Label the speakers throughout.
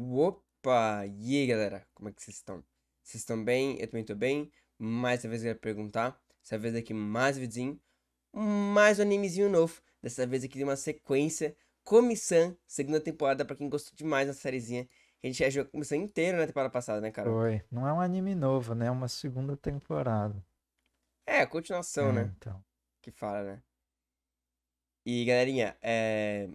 Speaker 1: Opa! E aí, galera? Como é que vocês estão? Vocês estão bem? Eu também tô bem. Mais uma vez eu quero perguntar. Dessa vez aqui mais um videozinho. Mais um animezinho novo. Dessa vez aqui de uma sequência. Comissão, segunda temporada, pra quem gostou demais da sériezinha. A gente já jogou a comissão inteira na temporada passada, né, cara?
Speaker 2: Foi. Não é um anime novo, né? É uma segunda temporada.
Speaker 1: É, continuação, é, né? Então. Que fala, né? E, galerinha, é...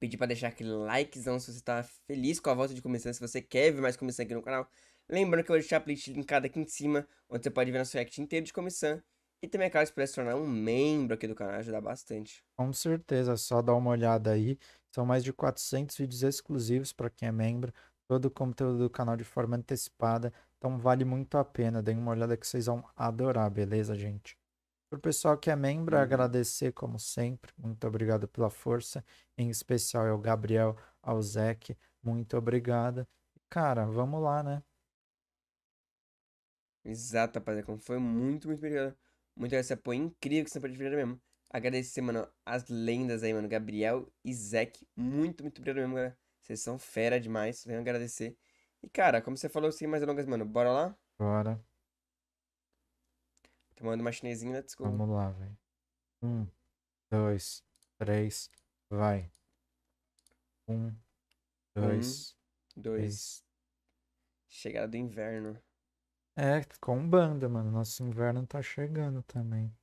Speaker 1: Pedir para deixar aquele likezão se você tá feliz com a volta de comissão, se você quer ver mais comissão aqui no canal. Lembrando que eu vou deixar a playlist linkada aqui em cima, onde você pode ver nosso react inteiro de comissão. E também é claro, se puder se tornar um membro aqui do canal, ajudar bastante.
Speaker 2: Com certeza, é só dá uma olhada aí. São mais de 400 vídeos exclusivos para quem é membro. Todo o conteúdo do canal de forma antecipada. Então vale muito a pena. Deem uma olhada que vocês vão adorar, beleza, gente? Para o pessoal que é membro, uhum. agradecer como sempre. Muito obrigado pela força. Em especial é o Gabriel, ao Zec. Muito obrigado. Cara, vamos lá, né?
Speaker 1: Exato, rapaziada. Como foi muito, muito obrigado. Muito esse apoio incrível que você pode virar mesmo. Agradecer, mano, as lendas aí, mano. Gabriel e Zec. Muito, muito obrigado mesmo, galera. Vocês são fera demais. Venho agradecer. E, cara, como você falou, sem mais delongas, mano, bora lá? Bora. Tu manda uma chinesinha, let's go. Vamos
Speaker 2: lá, velho. Um, dois, três, vai. Um, dois, um, dois. Três.
Speaker 1: Chegada do inverno.
Speaker 2: É, com banda, mano. Nosso inverno tá chegando também.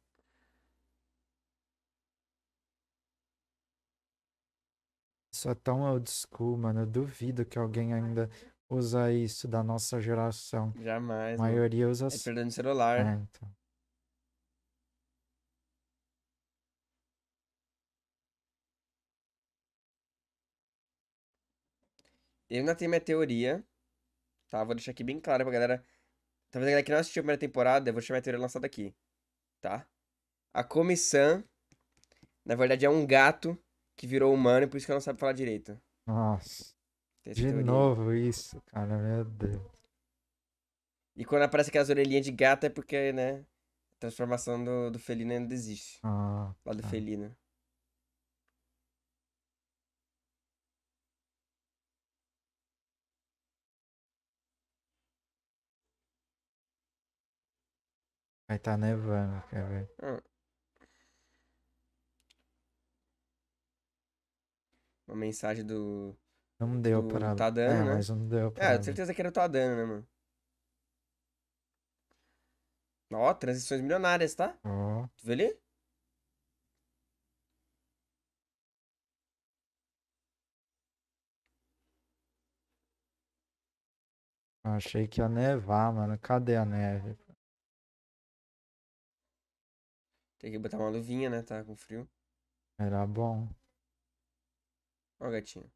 Speaker 2: Isso é tão old school, mano. Eu duvido que alguém ainda usa isso da nossa geração. Jamais. A maioria mano. usa. É
Speaker 1: perdendo celular. É, então. Eu ainda tenho minha teoria, tá? Vou deixar aqui bem claro pra galera. Talvez a galera que não assistiu a primeira temporada, eu vou deixar minha teoria lançada aqui, tá? A comissão, na verdade, é um gato que virou humano e por isso que ela não sabe falar direito.
Speaker 2: Nossa. De teoria. novo isso, cara, meu Deus.
Speaker 1: E quando aparece aquelas orelhinhas de gato é porque, né? Transformação do, do felino ainda existe. Ah, lá do tá. felino.
Speaker 2: Vai tá nevando, quer ver? Hum.
Speaker 1: Uma mensagem do. Não deu do pra. Tadano, tá é, né? Mas não deu pra. É, certeza que era o Tadano, tá né, mano? Ó, transições milionárias, tá? Ó. Oh. Tu vê ali?
Speaker 2: Achei que ia nevar, mano. Cadê a neve?
Speaker 1: Tem que botar uma luvinha, né? Tá com frio.
Speaker 2: Era bom.
Speaker 1: Ó, gatinho.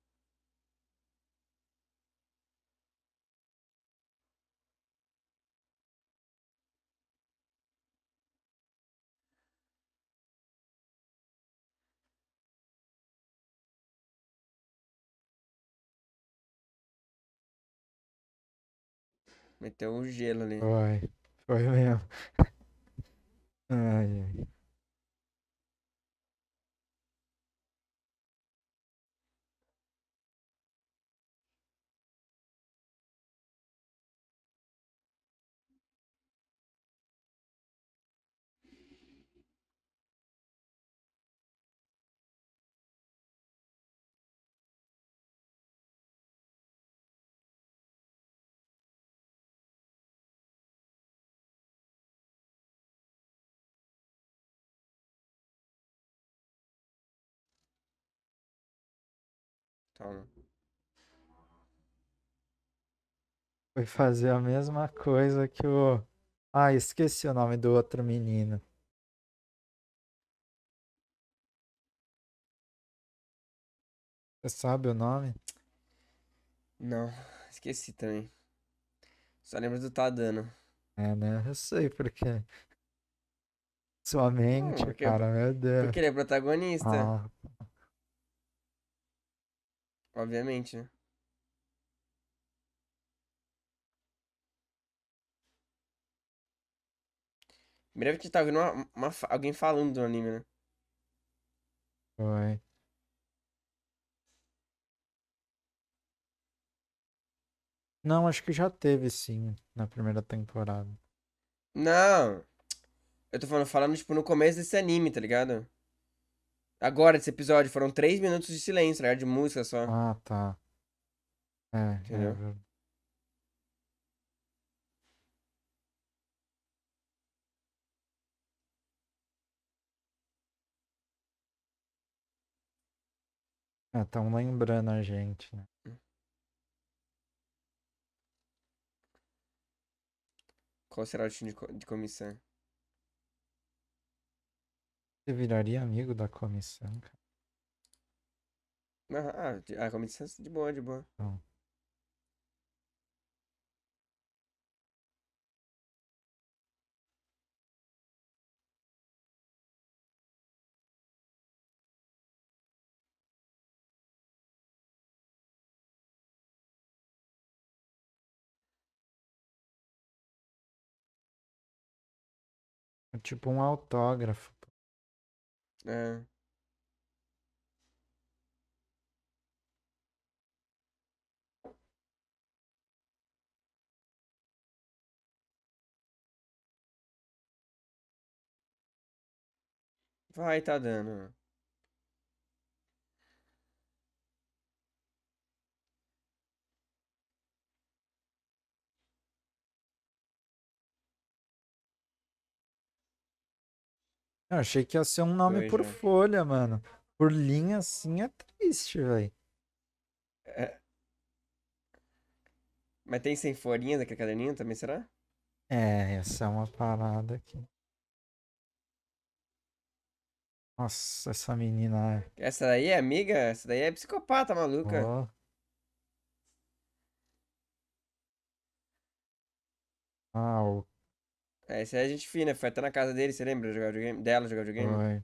Speaker 1: Meteu o um gelo ali.
Speaker 3: Foi, foi mesmo. 哎呀。Né?
Speaker 2: Foi fazer a mesma coisa que o. Ah, esqueci o nome do outro menino. Você sabe o nome? Não,
Speaker 1: esqueci também. Só lembro do Tadano.
Speaker 2: É, né? Eu sei porque. Sua mente, Não, porque, cara, meu Deus. Porque ele é protagonista. Ah. Tá.
Speaker 1: Obviamente, né? Breve que tá ouvindo uma, uma, alguém falando do anime, né?
Speaker 2: Oi. Não, acho que já teve sim na primeira temporada.
Speaker 1: Não. Eu tô falando, falando tipo no começo desse anime, tá ligado? Agora, desse episódio, foram três minutos de silêncio, né? De música só.
Speaker 2: Ah, tá. É, é entendeu? É... Estão lembrando a gente, né?
Speaker 1: Qual será o time de comissão?
Speaker 2: Você viraria amigo da comissão, cara?
Speaker 1: Ah, a ah, ah, comissão de boa, de boa.
Speaker 2: Não.
Speaker 3: É tipo um autógrafo. É. Vai, tá dando.
Speaker 2: Eu achei que ia ser um nome Veja. por né? folha, mano. Por linha assim é triste, velho.
Speaker 1: É. Mas tem sem folhinha daquele caderninho também, será?
Speaker 2: É, essa é uma parada aqui. Nossa, essa menina. É.
Speaker 1: Essa daí é amiga? Essa daí é psicopata, maluca.
Speaker 2: Oh. Ah, o
Speaker 1: é, essa é a gente fina, foi até na casa dele, você lembra? Jogar videogame? Dela jogar videogame? Ai.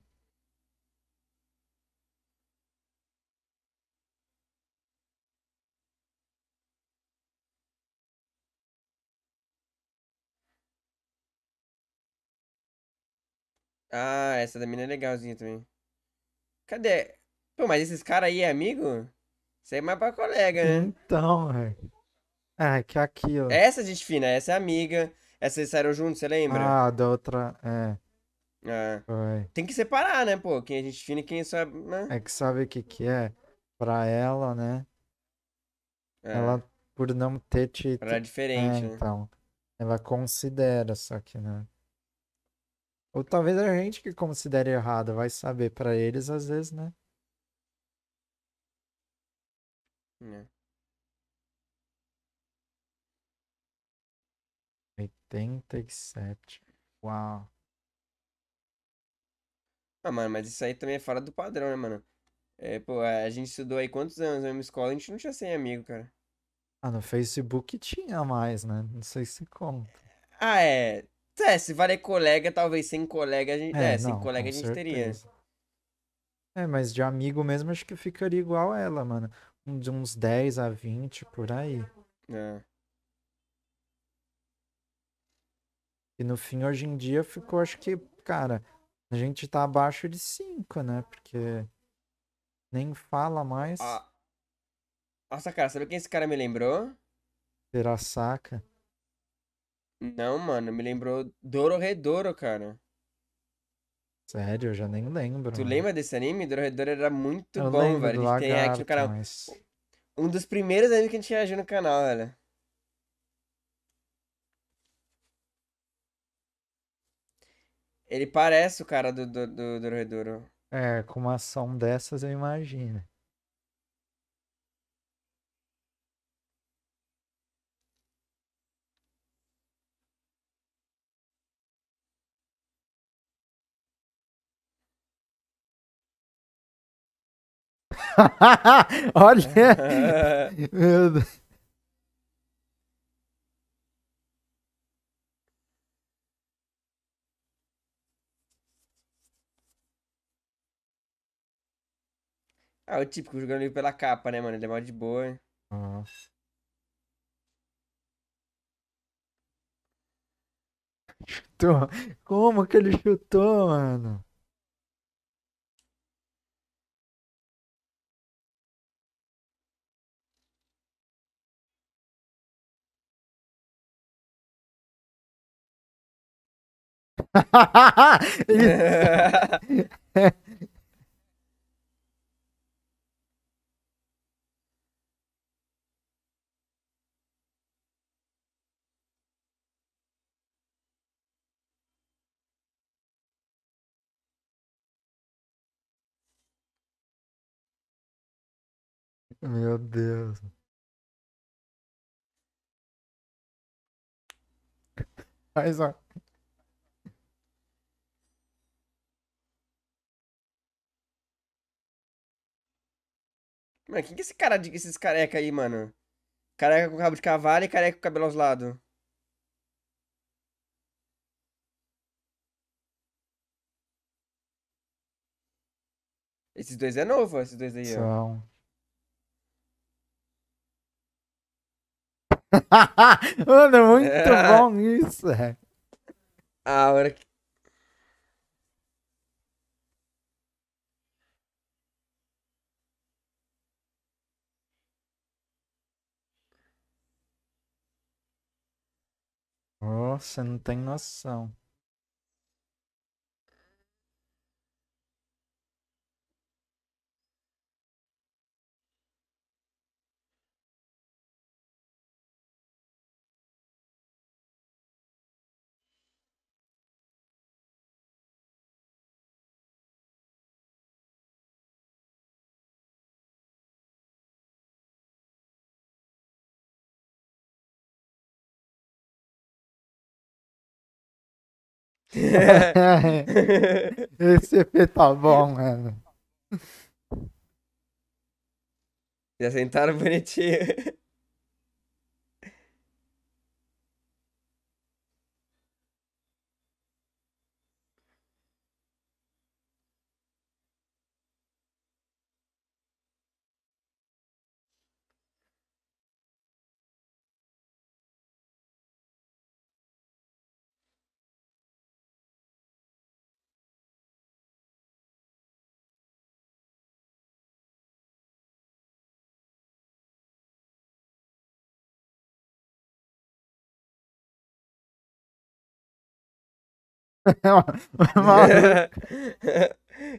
Speaker 1: Ah, essa da mina é legalzinha também. Cadê? Pô, mas esses caras aí é amigo? Isso aí é mais pra colega, né?
Speaker 2: Então, velho. É, ah, que aqui, ó.
Speaker 1: Essa gente fina, essa é amiga. Essa é, vocês saíram juntos, você lembra? Ah,
Speaker 2: da outra. É. É. Foi.
Speaker 1: Tem que separar, né, pô? Quem a gente define, e quem sabe. Né? É
Speaker 2: que sabe o que, que é? Pra ela, né? É. Ela, por não ter te. Ela é diferente, é, né? Então. Ela considera, só que, né? Ou talvez a gente que considere errado, vai saber. para eles, às vezes, né? É. Oitenta e sete. Uau.
Speaker 1: Ah, mano, mas isso aí também é fora do padrão, né, mano? É, pô, a gente estudou aí quantos anos na mesma escola, a gente não tinha sem amigo, cara.
Speaker 2: Ah, no Facebook tinha mais, né? Não sei se conta.
Speaker 1: Ah, é. É, se valer colega, talvez sem colega a gente. É, é sem colega a gente certeza. teria.
Speaker 2: É, mas de amigo mesmo acho que ficaria igual ela, mano. De uns 10 a 20 por aí. É. E no fim, hoje em dia, ficou, acho que, cara, a gente tá abaixo de 5, né? Porque nem fala mais. Ah.
Speaker 1: Nossa, cara, sabe quem esse cara me lembrou?
Speaker 2: Terasaka.
Speaker 1: Não, mano, me lembrou Dororedoro, cara.
Speaker 2: Sério, eu já nem lembro. Tu mano. lembra
Speaker 1: desse anime? Dororedoro era muito eu bom, velho. A gente lagarto, tem aqui no canal. Mas... Um dos primeiros animes que a gente reagiu no canal, velho. Ele parece o cara do, do, do, do
Speaker 2: É, com uma ação dessas eu imagino.
Speaker 3: Olha! Meu Deus.
Speaker 1: Ah, o típico jogando livro pela capa, né, mano? Ele é mó de boa.
Speaker 2: Uhum. Chutou. Como que ele chutou, mano?
Speaker 3: Ele... Meu Deus. mas
Speaker 1: ó. Mano, quem que é esse cara, esses careca aí, mano? Careca com rabo de cavalo e careca com cabelo aos lados. Esses dois é novo, esses dois aí, ó. São.
Speaker 2: Mano, é muito é... bom isso, é.
Speaker 1: A hora que.
Speaker 2: Nossa, não tem noção. Esse EP tá bom, mano.
Speaker 1: Já sentaram bonitinho.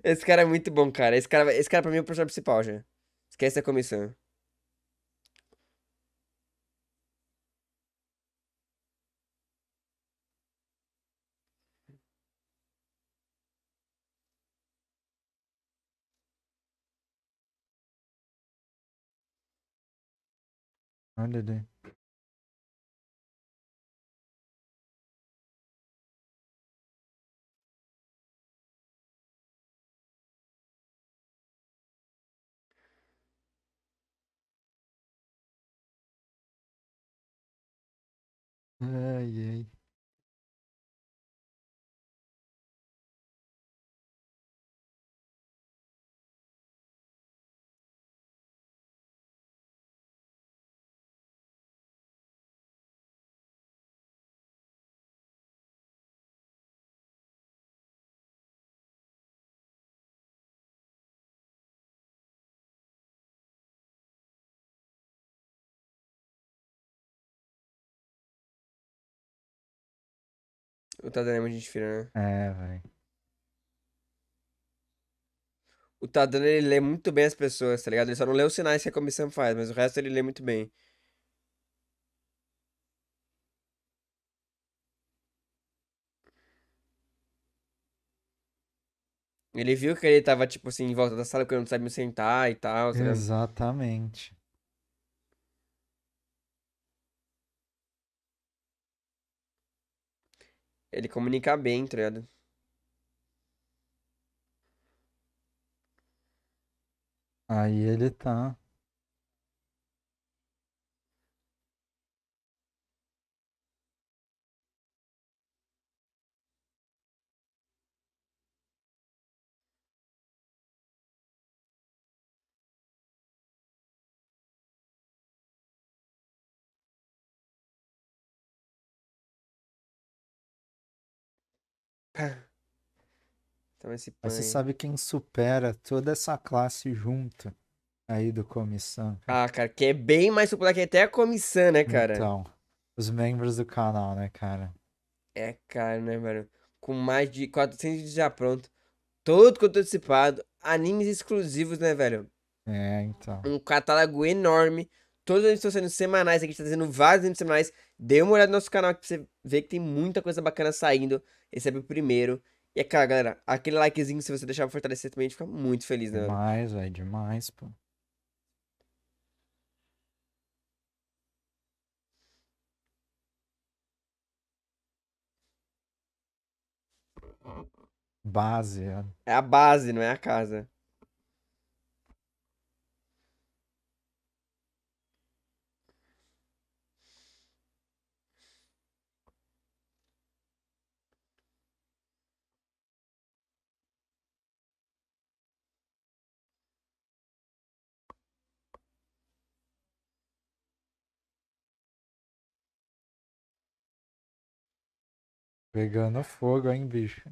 Speaker 1: esse cara é muito bom, cara. Esse cara, esse cara pra mim é o personagem principal já. Esquece a comissão.
Speaker 3: Olha ali. 哎耶！
Speaker 1: O Tadano é muito gente fina, né?
Speaker 2: É, vai.
Speaker 1: O Tadano, ele lê muito bem as pessoas, tá ligado? Ele só não lê os sinais que a comissão faz, mas o resto ele lê muito bem. Ele viu que ele tava, tipo assim, em volta da sala ele não sabia sentar e tal. Sabe? Tá
Speaker 2: Exatamente.
Speaker 1: ele comunica bem, tá ligado?
Speaker 2: Aí ele tá.
Speaker 1: Então, esse pão, Você sabe
Speaker 2: quem supera toda essa classe junto aí do comissão. Né?
Speaker 1: Ah, cara, que é bem mais popular que até a comissão, né, cara? Então,
Speaker 2: os membros do canal, né, cara?
Speaker 1: É cara né, mano? Com mais de 400 vídeos já pronto, todo conteúdo antecipado, animes exclusivos, né, velho?
Speaker 2: É, então.
Speaker 1: Um catálogo enorme. Todos eles estão sendo semanais, aqui a gente tá fazendo vários animes semanais. Dê uma olhada no nosso canal aqui pra você ver que tem muita coisa bacana saindo recebe o primeiro. E é claro, galera, aquele likezinho, se você deixar pra fortalecer também, a gente fica muito feliz, né? Demais,
Speaker 2: velho, demais, pô.
Speaker 1: Base, é. é a base, não é a casa.
Speaker 2: Pegando fogo, hein, bicho.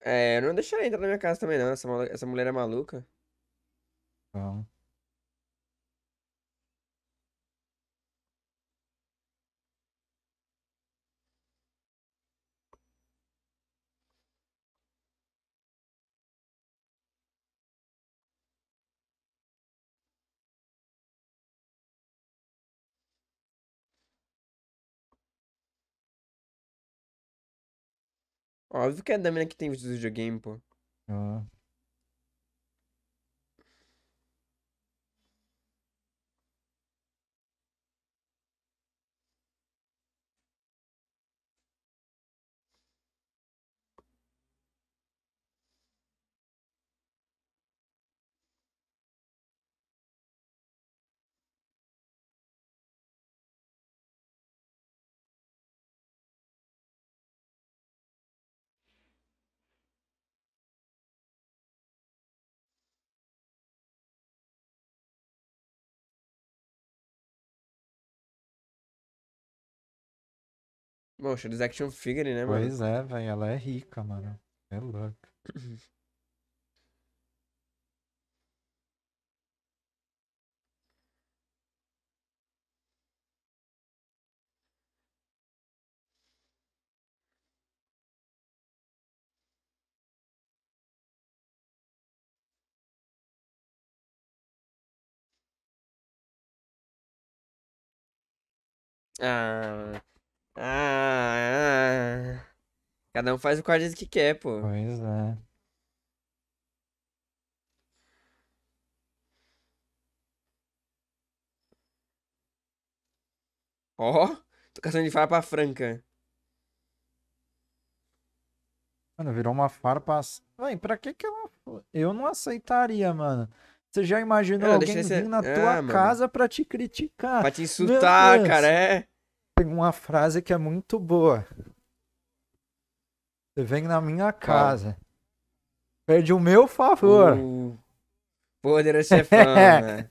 Speaker 1: É, eu não deixaria entrar na minha casa também, não. Essa, essa mulher é maluca. Então, Óbvio que é da mina que tem videogame, pô. Ah. Bom, show dos action figure, né, mano? Pois
Speaker 2: é, velho. Ela é rica, mano. É louca.
Speaker 1: ah. Ah, ah. Cada um faz o quarteto que quer, pô. Pois é. Ó, oh, caçando de farpa franca.
Speaker 2: Mano, virou uma farpa. Véi, pra que que eu. Eu não aceitaria, mano. Você já imaginou não, alguém é- vir ser... na ah, tua mano. casa pra te criticar? Pra te insultar, cara, é tem uma frase que é muito boa. Você vem na minha casa. Ah. Perde o meu favor. Uh,
Speaker 1: poderoso é chefão, é. né?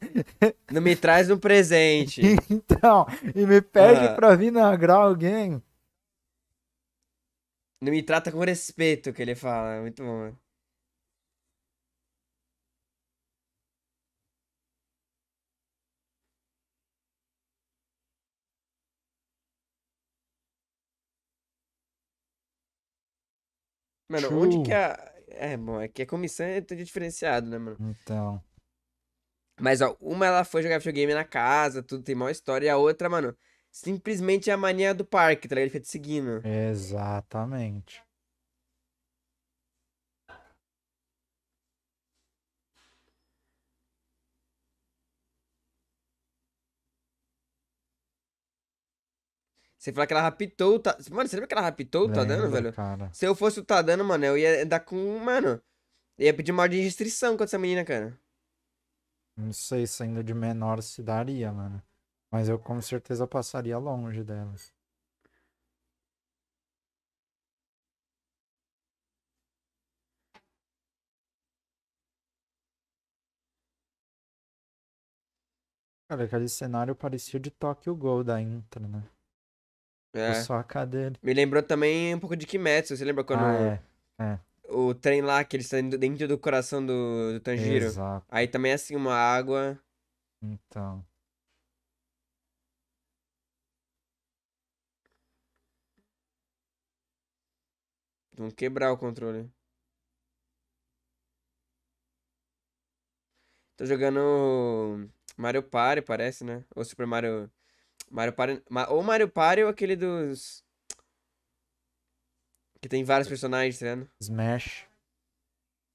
Speaker 1: Não me traz um presente.
Speaker 2: então, e me pede ah. pra nagrar alguém.
Speaker 1: Não me trata com respeito, que ele fala. É muito bom. Né? Mano, True. onde que a. É, bom, é que a comissão é tudo diferenciado, né, mano?
Speaker 2: Então.
Speaker 1: Mas, ó, uma ela foi jogar videogame na casa, tudo tem maior história, e a outra, mano, simplesmente é a mania do parque, tá ligado? Ele fica te seguindo.
Speaker 2: Exatamente.
Speaker 1: Você fala que ela raptou o tá... Mano, você lembra que ela raptou o Tadano, velho? Cara. Se eu fosse o Tadano, mano, eu ia dar com. Mano, ia pedir uma ordem de restrição contra essa menina, cara.
Speaker 2: Não sei, se ainda de menor se daria, mano. Mas eu com certeza passaria longe dela. Cara, aquele cenário parecia de Tokyo Gol da Intra, né? É. é. Só a cadeira.
Speaker 1: Me lembrou também um pouco de Kimetsu. Você lembra quando ah, é. É. o trem lá, que ele está dentro do coração do, do Tanjiro? Exato. Aí também é assim, uma água.
Speaker 2: Então.
Speaker 1: Vão quebrar o controle. Tô jogando Mario Party, parece, né? Ou Super Mario Mario Party. Ou Mario Party ou aquele dos. Que tem vários personagens, tá vendo?
Speaker 2: Smash.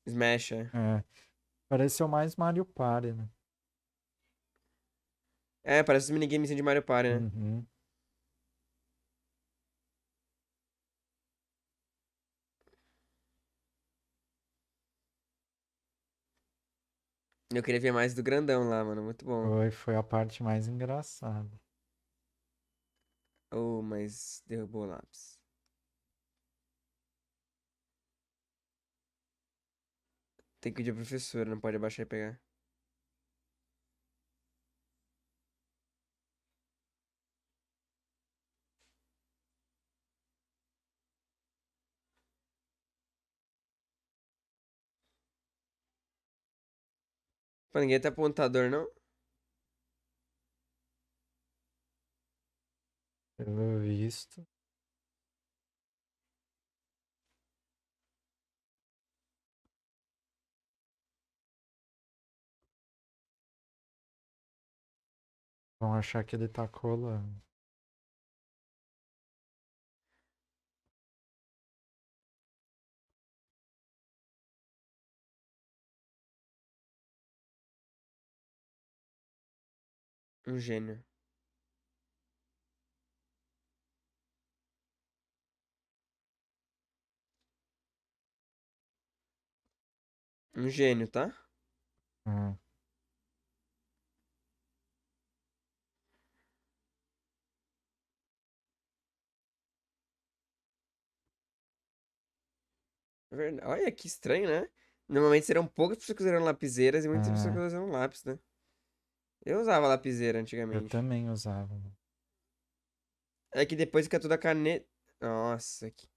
Speaker 2: Smash, é. é. Parece o mais Mario Party, né?
Speaker 1: É, parece os minigames de Mario Party, né? Uhum. Eu queria ver mais do grandão lá, mano. Muito bom.
Speaker 2: Foi, foi a parte mais engraçada.
Speaker 1: Oh, mas derrubou o lápis. Tem que pedir a professora, não pode abaixar e pegar. Pô, ninguém tá apontador, não?
Speaker 2: Pelo é visto.
Speaker 3: Vão achar que ele tá colando. Um gênio.
Speaker 1: Um gênio, tá? Hum. É verdade. Olha que estranho, né? Normalmente serão poucas pessoas que usaram lapiseiras e muitas pessoas é. que usaram lápis, né? Eu usava lapiseira Eu antigamente.
Speaker 2: também usava.
Speaker 1: É que depois fica toda caneta. Nossa, que...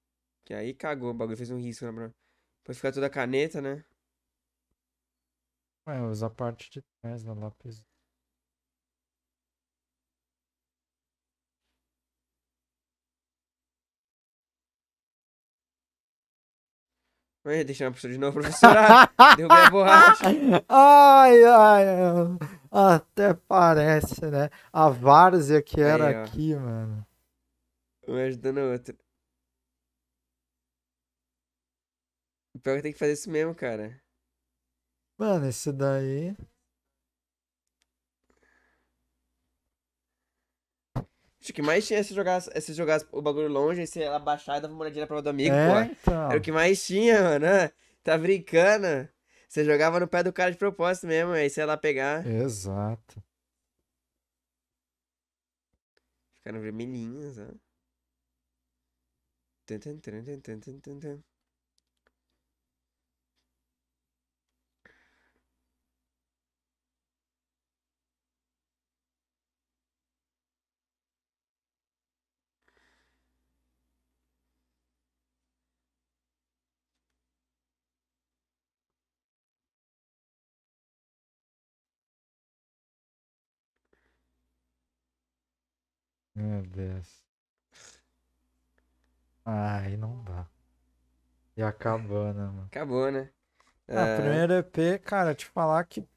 Speaker 1: que aí cagou o bagulho, fez um risco, né, Bruno? Depois fica toda caneta, né?
Speaker 2: É, Ué, usa a parte de trás da lápis.
Speaker 1: Ué, deixei na postura de novo, professora. Derrubei a borracha.
Speaker 2: Ai, ai, até parece, né? A várzea que era Aí, aqui, mano.
Speaker 1: Uma ajudando a outra. O pior é que tem que fazer isso mesmo, cara.
Speaker 2: Mano, esse daí.
Speaker 1: Acho que mais tinha se jogasse, eh, se jogasse o bagulho longe, se ela baixar e dava uma olhadinha na do amigo, é, pô. Então. Era o que mais tinha, mano. Né? Tá brincando. Você jogava no pé do cara de propósito mesmo, aí você ia lá pegar.
Speaker 2: Exato. Ficaram
Speaker 1: vermelhinhos, ó. Tum, tum, tum,
Speaker 2: Meu Deus.
Speaker 3: Ai, não
Speaker 2: dá. E acabou, né, mano? Acabou, né? Ah, é... primeiro EP, cara, te falar que.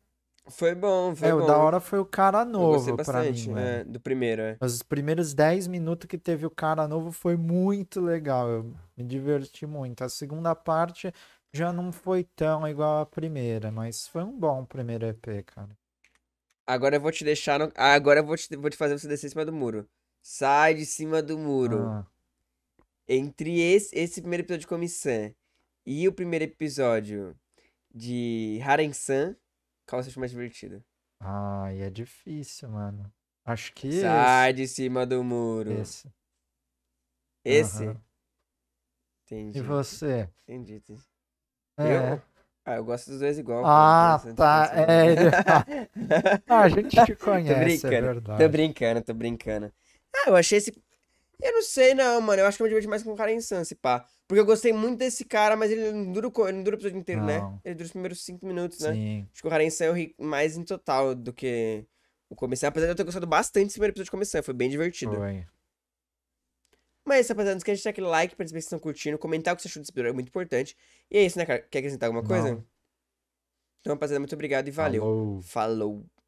Speaker 2: Foi bom, foi é, bom. o da hora foi o cara novo. Eu gostei mim, né?
Speaker 1: Do primeiro, é. Os
Speaker 2: primeiros 10 minutos que teve o cara novo foi muito legal. Eu me diverti muito. A segunda parte já não foi tão igual a primeira, mas foi um bom primeiro EP, cara.
Speaker 1: Agora eu vou te deixar. No... Agora eu vou te, vou te fazer você descer em cima do muro. Sai de cima do muro. Ah. Entre esse, esse primeiro episódio de Comissão e o primeiro episódio de Haren-san, qual você é acha mais divertido?
Speaker 2: Ai, é difícil, mano. Acho que. Sai
Speaker 1: esse. de cima do muro. Esse. Esse? Uhum. Entendi. E você? Entendi. É. Eu? Ah, eu gosto dos dois igual. Ah, tá. É, ah, a gente te conhece, é tô brincando, é verdade. Tô brincando, tô brincando. Ah, eu achei esse. Eu não sei, não, mano. Eu acho que eu me diverti mais com o cara em Sans, pá. Porque eu gostei muito desse cara, mas ele não dura, ele não dura o episódio inteiro, né? não. né? Ele dura os primeiros 5 minutos, né? Sim. Acho que o Karen San eu ri mais em total do que o Começar. Apesar de eu ter gostado bastante desse primeiro episódio de Começar, né? foi bem divertido. Foi. Mas, rapaziada, não esquece de deixar aquele like pra saber se estão curtindo, comentar o que você achou desse episódio, é muito importante. E é isso, né, cara? Quer acrescentar alguma coisa? Não. Então, rapaziada, muito obrigado e valeu. Falou. Falou.